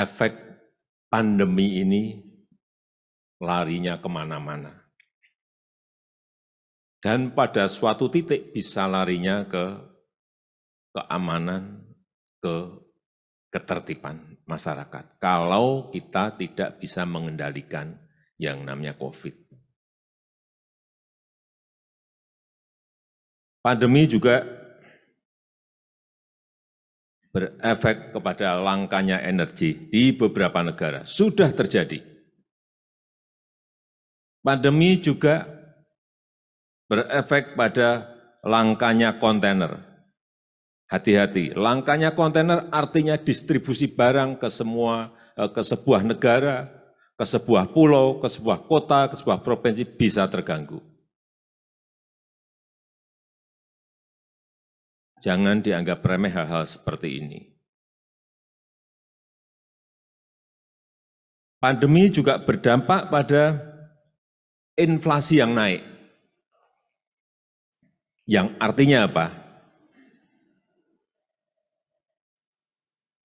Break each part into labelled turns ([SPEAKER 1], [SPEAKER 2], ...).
[SPEAKER 1] efek pandemi ini larinya kemana-mana. Dan pada suatu titik bisa larinya ke keamanan, ke
[SPEAKER 2] ketertiban masyarakat. Kalau kita tidak bisa mengendalikan yang namanya COVID. Pandemi juga berefek
[SPEAKER 1] kepada langkanya energi di beberapa negara. Sudah terjadi. Pandemi juga berefek pada langkanya kontainer. Hati-hati, langkanya kontainer artinya distribusi barang ke semua eh, ke sebuah negara, ke sebuah pulau, ke
[SPEAKER 2] sebuah kota, ke sebuah provinsi bisa terganggu. jangan dianggap remeh hal-hal seperti ini. Pandemi juga berdampak pada inflasi yang naik. Yang
[SPEAKER 1] artinya apa?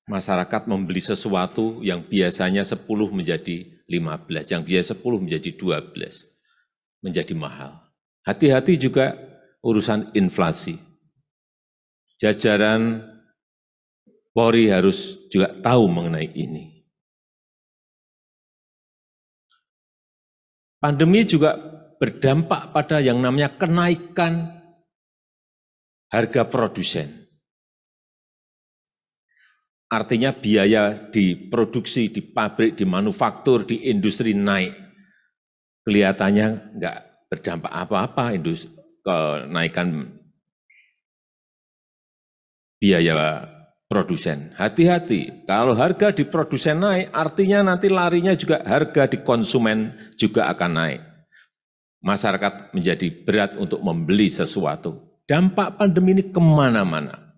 [SPEAKER 1] Masyarakat membeli sesuatu yang biasanya 10 menjadi 15, yang biasa 10 menjadi 12, menjadi mahal. Hati-hati juga urusan
[SPEAKER 2] inflasi jajaran Polri harus juga tahu mengenai ini. Pandemi juga berdampak pada yang namanya kenaikan
[SPEAKER 1] harga produsen. Artinya biaya di produksi, di pabrik, di manufaktur, di industri naik. Kelihatannya enggak berdampak apa-apa kenaikan biaya produsen. Hati-hati, kalau harga di produsen naik, artinya nanti larinya juga harga di konsumen juga akan naik. Masyarakat menjadi berat untuk membeli sesuatu. Dampak pandemi ini kemana-mana.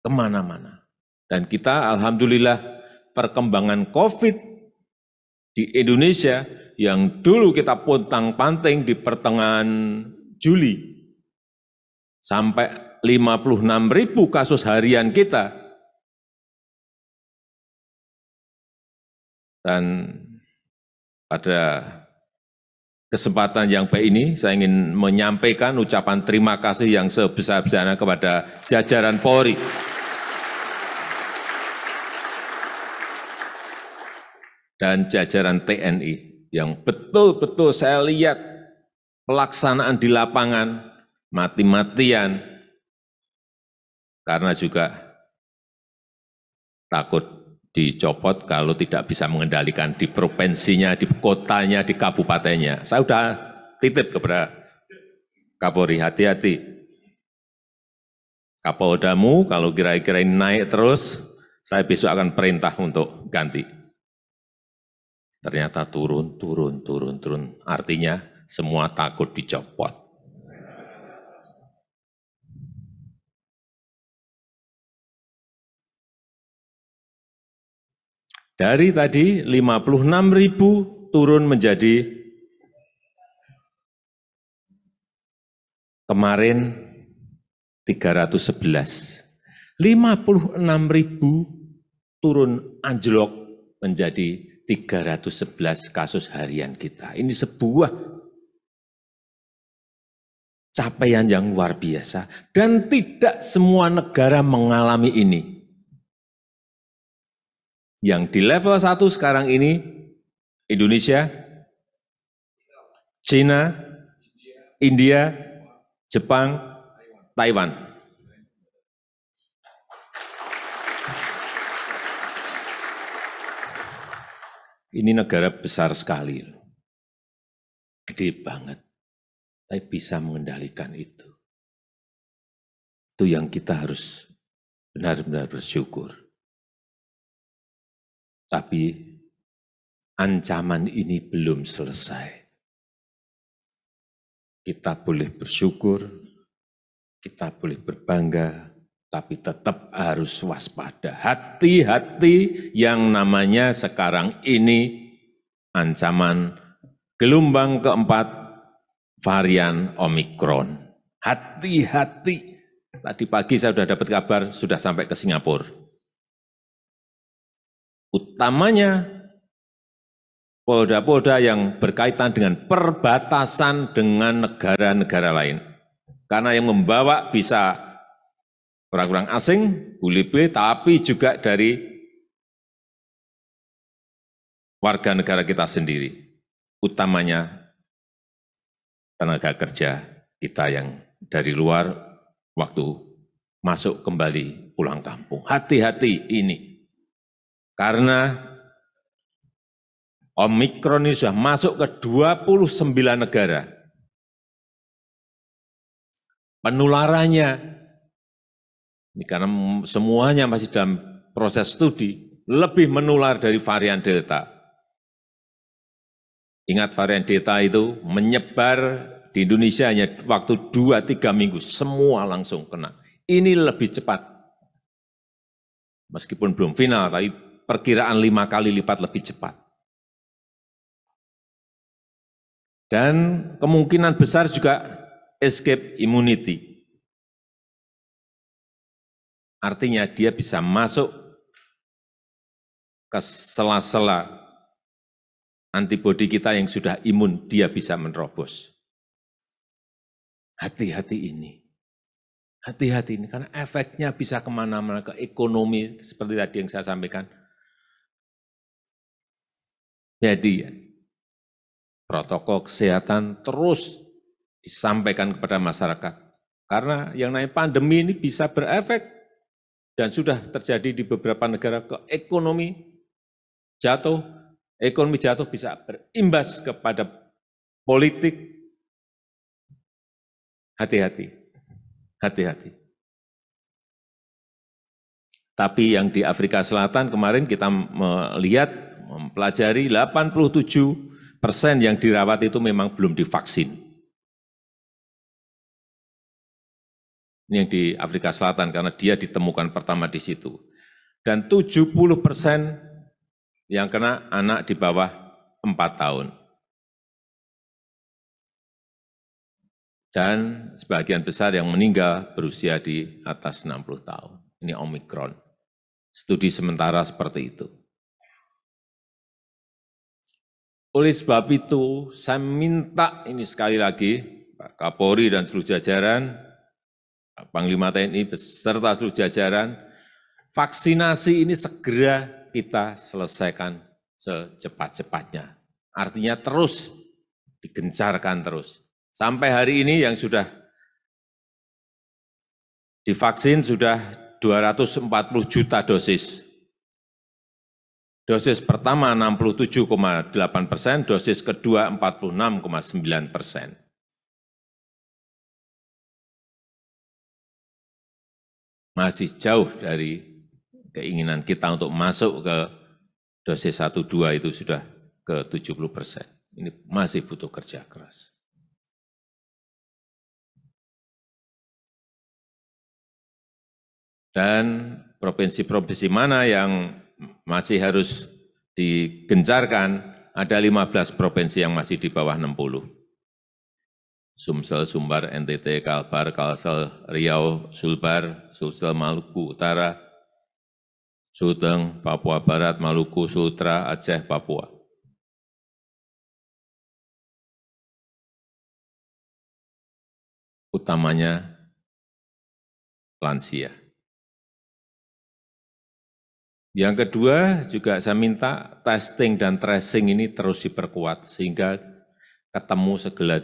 [SPEAKER 1] Kemana-mana. Dan kita alhamdulillah perkembangan COVID di Indonesia yang dulu kita pontang-panting di pertengahan Juli
[SPEAKER 2] sampai 56 ribu kasus harian kita, dan pada kesempatan yang baik ini saya ingin menyampaikan
[SPEAKER 1] ucapan terima kasih yang sebesar-besarnya kepada jajaran Polri. dan jajaran TNI yang betul-betul saya lihat pelaksanaan di lapangan mati-matian karena juga takut dicopot kalau tidak bisa mengendalikan di provinsinya, di kotanya, di kabupatennya. Saya sudah titip kepada Kapolri, hati-hati. Kapoldamu kalau kira-kira ini naik terus, saya besok akan perintah untuk ganti. Ternyata
[SPEAKER 2] turun, turun, turun, turun. Artinya semua takut dicopot. Dari tadi 56 ribu
[SPEAKER 1] turun menjadi kemarin 311. 56 ribu turun anjlok menjadi 311 kasus harian kita. Ini sebuah capaian yang luar biasa. Dan tidak semua negara mengalami ini yang di level 1 sekarang ini Indonesia, Cina, India, Jepang, Taiwan. Ini negara besar
[SPEAKER 2] sekali, gede banget, tapi bisa mengendalikan itu. Itu yang kita harus benar-benar bersyukur. Tapi ancaman ini belum selesai. Kita boleh bersyukur,
[SPEAKER 1] kita boleh berbangga, tapi tetap harus waspada. Hati-hati yang namanya sekarang ini ancaman gelombang keempat varian Omikron. Hati-hati. Tadi pagi saya sudah dapat kabar sudah sampai ke Singapura utamanya polda-polda yang berkaitan dengan perbatasan dengan negara-negara lain. Karena yang membawa bisa orang-orang asing, bule-bule, tapi
[SPEAKER 2] juga dari warga negara kita sendiri. Utamanya tenaga kerja kita yang
[SPEAKER 1] dari luar waktu masuk kembali pulang kampung. Hati-hati ini karena Omikron ini sudah masuk ke 29 negara. Penularannya, ini karena semuanya masih dalam proses studi, lebih menular dari varian Delta. Ingat varian Delta itu menyebar di Indonesia hanya waktu 2-3 minggu, semua langsung kena. Ini lebih cepat. Meskipun belum final, tapi perkiraan lima kali lipat lebih cepat.
[SPEAKER 2] Dan kemungkinan besar juga escape immunity. Artinya dia bisa masuk ke sela-sela
[SPEAKER 1] antibodi kita yang sudah imun, dia bisa menerobos. Hati-hati ini. Hati-hati ini, karena efeknya bisa kemana-mana ke ekonomi, seperti tadi yang saya sampaikan, jadi protokol kesehatan terus disampaikan kepada masyarakat. Karena yang naik pandemi ini bisa berefek dan sudah terjadi di beberapa negara ke ekonomi jatuh, ekonomi jatuh bisa
[SPEAKER 2] berimbas kepada politik. Hati-hati, hati-hati. Tapi
[SPEAKER 1] yang di Afrika Selatan kemarin kita melihat mempelajari 87 persen yang dirawat itu memang belum divaksin. Ini yang di Afrika Selatan karena dia ditemukan pertama di situ. Dan 70 persen yang kena anak di bawah 4 tahun. Dan sebagian besar yang meninggal berusia di atas 60 tahun. Ini Omikron. Studi sementara seperti itu. Oleh sebab itu, saya minta ini sekali lagi, Pak Kapolri dan seluruh jajaran, Pak Panglima TNI beserta seluruh jajaran, vaksinasi ini segera kita selesaikan secepat-cepatnya. Artinya terus digencarkan terus. Sampai hari ini yang sudah divaksin sudah 240 juta dosis dosis pertama 67,8 persen,
[SPEAKER 2] dosis kedua 46,9 persen. Masih jauh dari
[SPEAKER 1] keinginan kita untuk masuk ke dosis 1, 2 itu sudah ke 70
[SPEAKER 2] persen. Ini masih butuh kerja keras. Dan provinsi-provinsi
[SPEAKER 1] mana yang masih harus digencarkan, ada 15 provinsi yang masih di bawah 60. Sumsel, Sumbar, NTT, Kalbar, Kalsel, Riau, Sulbar, Sulsel, Maluku Utara,
[SPEAKER 2] Sulteng, Papua Barat, Maluku, Sultra, Aceh, Papua. Utamanya lansia. Yang kedua juga saya minta testing dan tracing ini terus diperkuat sehingga ketemu segala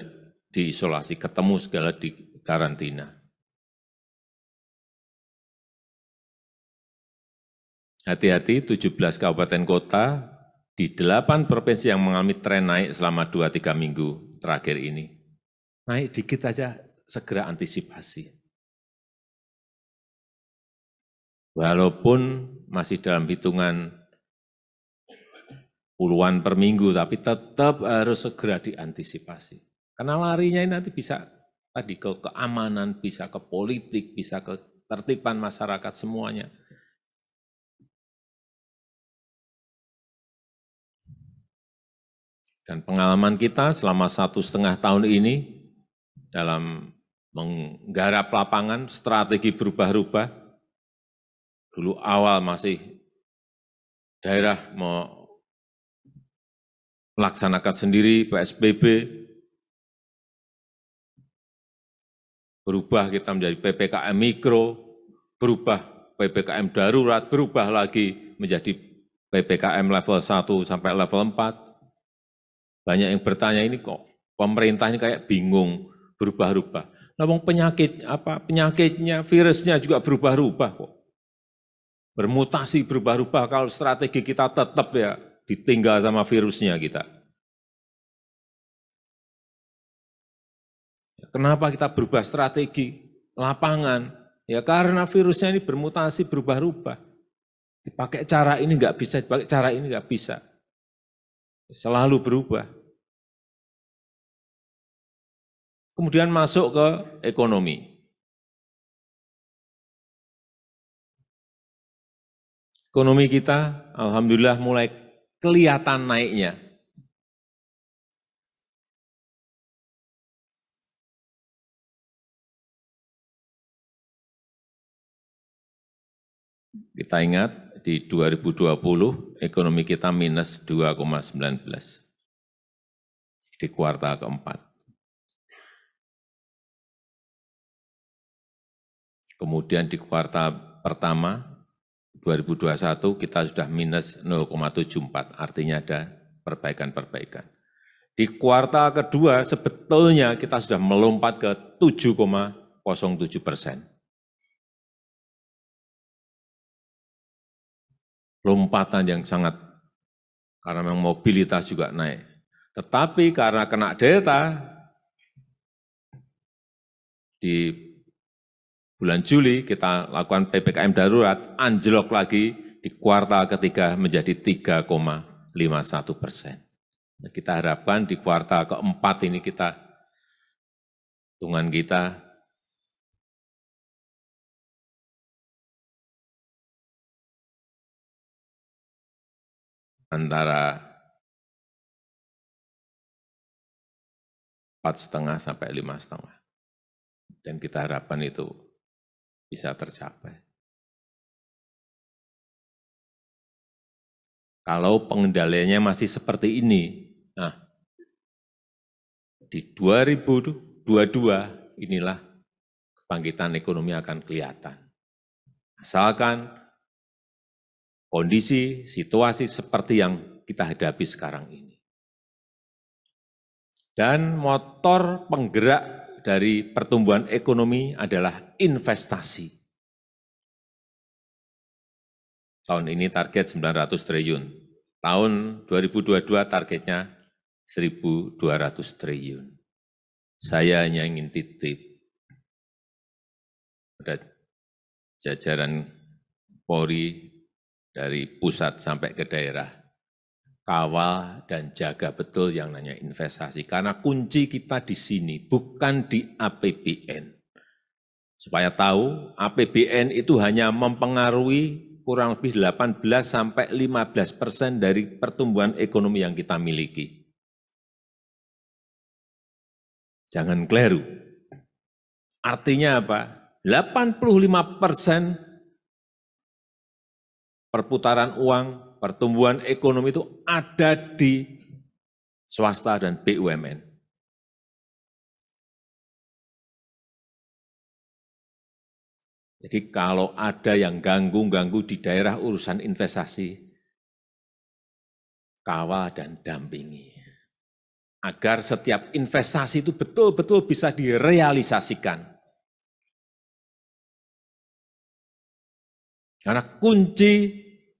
[SPEAKER 2] diisolasi, ketemu segala di karantina. Hati-hati 17 kabupaten kota di 8 provinsi yang mengalami
[SPEAKER 1] tren naik selama 2-3 minggu terakhir ini. Naik dikit aja segera
[SPEAKER 2] antisipasi. walaupun masih dalam hitungan puluhan per minggu, tapi
[SPEAKER 1] tetap harus segera diantisipasi. Karena larinya ini nanti bisa tadi ke
[SPEAKER 2] keamanan, bisa ke politik, bisa ke tertiban masyarakat semuanya. Dan pengalaman kita selama satu setengah tahun ini dalam
[SPEAKER 1] menggarap lapangan, strategi berubah-ubah, dulu awal
[SPEAKER 2] masih daerah mau melaksanakan sendiri PSBB,
[SPEAKER 1] berubah kita menjadi PPKM mikro, berubah PPKM darurat, berubah lagi menjadi PPKM level 1 sampai level 4. Banyak yang bertanya ini kok pemerintah ini kayak bingung, berubah-ubah. Nah, penyakit apa penyakitnya, virusnya juga berubah-ubah kok bermutasi, berubah-ubah, kalau strategi kita tetap ya ditinggal sama virusnya kita. Ya, kenapa kita berubah strategi lapangan? Ya karena virusnya ini bermutasi, berubah-ubah.
[SPEAKER 2] Dipakai cara ini nggak bisa, dipakai cara ini nggak bisa. Selalu berubah. Kemudian masuk ke ekonomi. Ekonomi kita, Alhamdulillah mulai kelihatan naiknya. Kita ingat di 2020 ekonomi kita minus 2,19 di kuartal keempat. Kemudian di kuartal pertama
[SPEAKER 1] 2021 kita sudah minus 0,74, artinya ada perbaikan-perbaikan. Di kuartal kedua sebetulnya kita sudah melompat ke 7,07
[SPEAKER 2] persen. Lompatan yang sangat, karena memang mobilitas juga naik.
[SPEAKER 1] Tetapi karena kena delta, di bulan Juli kita lakukan PPKM darurat, anjlok lagi di kuartal ketiga menjadi 3,51 persen. Nah, kita
[SPEAKER 2] harapkan di kuartal keempat ini kita, hitungan kita, antara empat setengah sampai lima setengah. Dan kita harapkan itu bisa tercapai. Kalau pengendaliannya masih seperti ini, nah
[SPEAKER 1] di 2022 inilah kebangkitan ekonomi akan kelihatan. Asalkan kondisi, situasi seperti yang kita hadapi sekarang ini. Dan motor penggerak dari pertumbuhan ekonomi adalah investasi. Tahun ini target 900 triliun. Tahun 2022 targetnya
[SPEAKER 2] 1.200 triliun. Saya hanya ingin titip pada jajaran Polri
[SPEAKER 1] dari pusat sampai ke daerah kawal dan jaga betul yang nanya investasi. Karena kunci kita di sini, bukan di APBN. Supaya tahu, APBN itu hanya mempengaruhi kurang lebih 18 sampai 15 persen dari pertumbuhan ekonomi yang kita miliki.
[SPEAKER 2] Jangan keliru. Artinya apa? 85 persen
[SPEAKER 1] perputaran uang pertumbuhan ekonomi itu ada di
[SPEAKER 2] swasta dan BUMN. Jadi kalau ada yang ganggu-ganggu di daerah
[SPEAKER 1] urusan investasi, kawal dan dampingi.
[SPEAKER 2] Agar setiap investasi itu betul-betul bisa direalisasikan. Karena kunci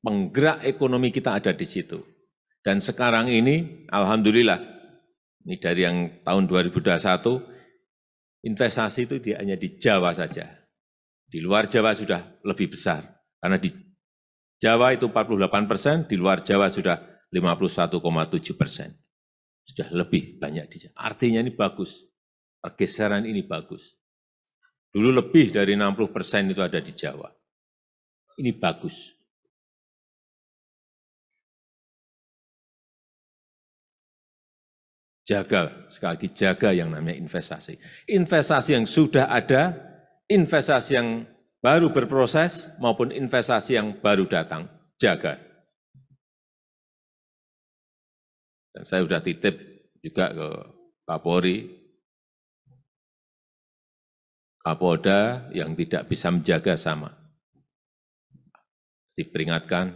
[SPEAKER 1] penggerak ekonomi kita ada di situ. Dan sekarang ini, Alhamdulillah, ini dari yang tahun 2021, investasi itu dia hanya di Jawa saja. Di luar Jawa sudah lebih besar. Karena di Jawa itu 48 persen, di luar Jawa sudah 51,7 persen. Sudah lebih banyak di Jawa. Artinya ini bagus. Pergeseran ini bagus.
[SPEAKER 2] Dulu lebih dari 60 persen itu ada di Jawa. Ini bagus. Jaga, sekali lagi jaga yang namanya investasi. Investasi yang sudah
[SPEAKER 1] ada, investasi yang baru berproses, maupun investasi yang baru datang,
[SPEAKER 2] jaga. Dan saya sudah titip juga ke Kapolri,
[SPEAKER 1] Kapolda yang tidak bisa menjaga sama. Diperingatkan,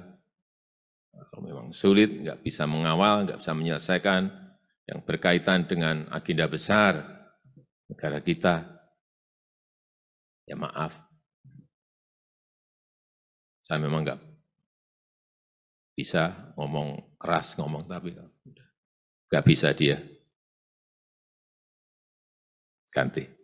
[SPEAKER 1] kalau memang sulit, nggak bisa mengawal, nggak bisa menyelesaikan,
[SPEAKER 2] yang berkaitan dengan agenda besar negara kita, ya maaf, saya memang enggak bisa ngomong keras ngomong, tapi enggak bisa dia ganti.